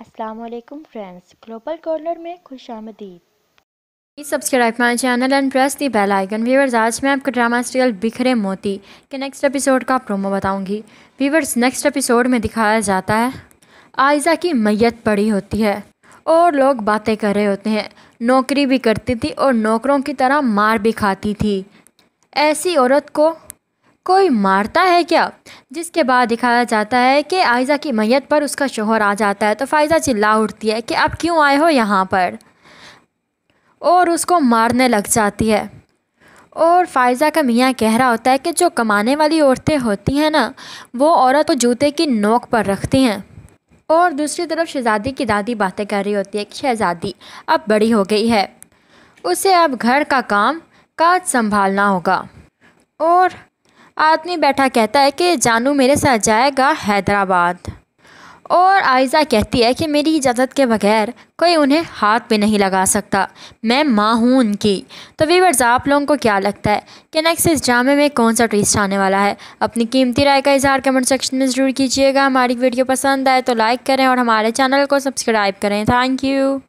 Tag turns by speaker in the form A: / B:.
A: अस्सलाम वालेकुम friends global corner में खुश आमदीद
B: please subscribe my channel and press the bell icon viewers आज मैं आपको ड्रामा सीरियल बिखरे मोती के नेक्स्ट एपिसोड का प्रोमो बताऊंगी व्यूवर्स नेक्स्ट एपिसोड में दिखाया जाता है आयजा की मैयत पड़ी होती है और लोग बातें कर रहे होते हैं नौकरी भी करती थी और नौकरों की तरह मार भी खाती थी ऐसी औरत को कोई मारता है क्या जिसके बाद दिखाया जाता है कि आयज़ा की मैयत पर उसका शोहर आ जाता है तो फ़ायज़ा चिल्ला उठती है कि आप क्यों आए हो यहाँ पर और उसको मारने लग जाती है और फ़ायज़ा का मियाँ कह रहा होता है कि जो कमाने वाली औरतें होती हैं ना वो औरत तो जूते की नोक पर रखती हैं और दूसरी तरफ शहज़ादी की दादी बातें कर रही होती है कि शहज़ादी अब बड़ी हो गई है उसे अब घर का काम काज संभालना होगा और आदमी बैठा कहता है कि जानू मेरे साथ जाएगा हैदराबाद और आयजा कहती है कि मेरी इजाज़त के बगैर कोई उन्हें हाथ भी नहीं लगा सकता मैं माँ हूँ उनकी तो वीवर्स आप लोगों को क्या लगता है कि नेक्स्ट इस ड्रामे में कौन सा ट्विस्ट आने वाला है अपनी कीमती राय का इजहार कमेंट सेक्शन में ज़रूर कीजिएगा हमारी वीडियो पसंद आए तो लाइक करें और हमारे चैनल को सब्सक्राइब करें थैंक यू